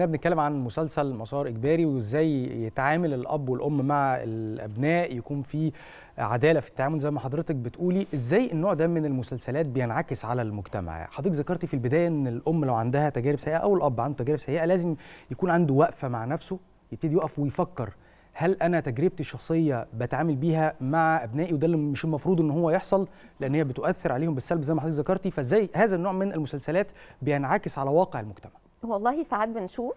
كنا بنتكلم عن مسلسل مسار اجباري وازاي يتعامل الاب والام مع الابناء يكون في عداله في التعامل زي ما حضرتك بتقولي ازاي النوع ده من المسلسلات بينعكس على المجتمع حضرتك ذكرتي في البدايه ان الام لو عندها تجارب سيئه او الاب عنده تجارب سيئه لازم يكون عنده وقفه مع نفسه يبتدي يقف ويفكر هل انا تجربتي الشخصيه بتعامل بيها مع ابنائي وده اللي مش المفروض ان هو يحصل لان هي بتؤثر عليهم بالسلب زي ما حضرتك ذكرتي فازاي هذا النوع من المسلسلات بينعكس على واقع المجتمع والله ساعات بنشوف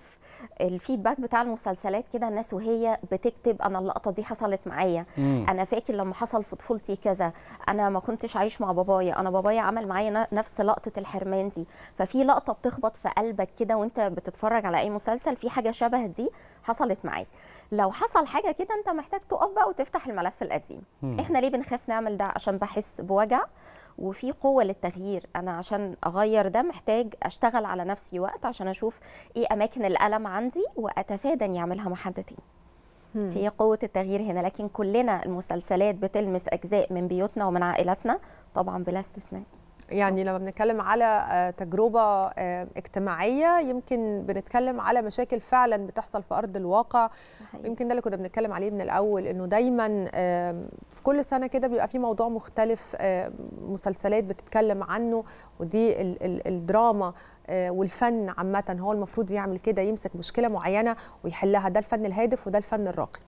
الفيدباك بتاع المسلسلات كده الناس وهي بتكتب انا اللقطه دي حصلت معايا انا فاكر لما حصل في طفولتي كذا انا ما كنتش عايش مع بابايا انا بابايا عمل معايا نفس لقطه الحرمان دي ففي لقطه بتخبط في قلبك كده وانت بتتفرج على اي مسلسل في حاجه شبه دي حصلت معاك لو حصل حاجه كده انت محتاج تقف بقى وتفتح الملف القديم احنا ليه بنخاف نعمل ده عشان بحس بوجع وفي قوه للتغيير انا عشان اغير ده محتاج اشتغل على نفسي وقت عشان اشوف ايه اماكن الالم عندي واتفادى اني اعملها مع حد تاني هي قوة التغيير هنا لكن كلنا المسلسلات بتلمس أجزاء من بيوتنا ومن عائلاتنا طبعا بلا استثناء يعني لما بنتكلم على آه، تجربه آه، اجتماعيه يمكن بنتكلم على مشاكل فعلا بتحصل في ارض الواقع صحيح. يمكن ده اللي كنا بنتكلم عليه من الاول انه دايما في كل سنه كده بيبقى في موضوع مختلف مسلسلات بتتكلم عنه ودي الدراما آه، والفن عامه هو المفروض يعمل كده يمسك مشكله معينه ويحلها ده الفن الهادف وده الفن الراقي